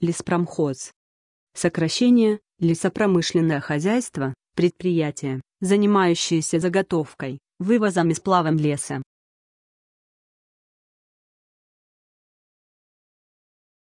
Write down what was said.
Леспромхоз. Сокращение лесопромышленное хозяйство, предприятие, занимающееся заготовкой, вывозом и сплавом леса.